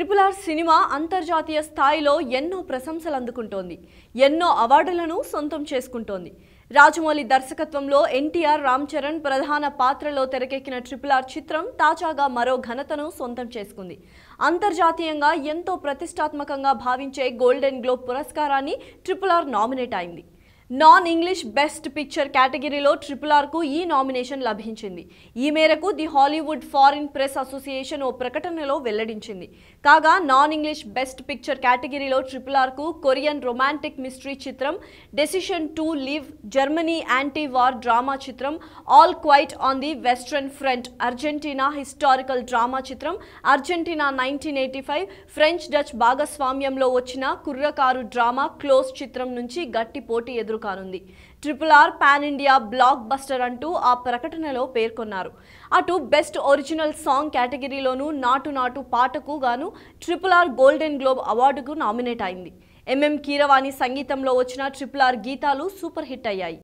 triple R cinema అంతర్జాతీయ స్థాయిలో ఎన్నో ప్రశంసలు అందుకుంటోంది ఎన్నో అవార్డులను సొంతం చేసుకుంటోంది రాజమౌళి దర్శకత్వంలో ఎన్టీఆర్ రామ్ చరణ్ ప్రధాన పాత్రలో తెరకెక్కిన ట్రిపుల్ ఆర్ చిత్రం తాజాగా మరో ఘనతను సొంతం చేసుకుంది అంతర్జాతీయంగా ఎంతో ప్రతిష్టాత్మకంగా భావించే గోల్డెన్ గ్లోబ్ పురస్కారాన్ని ట్రిపుల్ ఆర్ నామినేట్ అయింది నాన్ ఇంగ్లీష్ బెస్ట్ పిక్చర్ కేటగిరీలో ట్రిపుల్ ఆర్కు ఈ నామినేషన్ లభించింది ఈ మేరకు the Hollywood foreign press association ఓ ప్రకటనలో వెల్లడించింది కాగా నాన్ ఇంగ్లీష్ బెస్ట్ పిక్చర్ కేటగిరీలో ట్రిపుల్ ఆర్కు కొరియన్ రొమాంటిక్ మిస్టరీ చిత్రం decision to live Germany anti war drama చిత్రం all quiet on the western front Argentina historical drama చిత్రం Argentina nineteen eighty five French Dutch భాగస్వామ్యంలో వచ్చిన కుర్రకారు డ్రామా క్లోజ్ చిత్రం నుంచి గట్టి పోటీ ఎదురు కానుంది triple R pan India blockbuster అంటూ ఆ ప్రకటనలో పేర్కొన్నారు అటు బెస్ట్ ఒరిజినల్ సాంగ్ కేటగిరీలోనూ నాటు నాటు పాటకు గాను ట్రిపుల్ ఆర్ గోల్డెన్ గ్లోబ్ అవార్డుకు నామినేట్ అయింది ఎంఎం కీరవాణి సంగీతంలో వచ్చిన ట్రిపుల్ ఆర్ గీతాలు సూపర్ హిట్ అయ్యాయి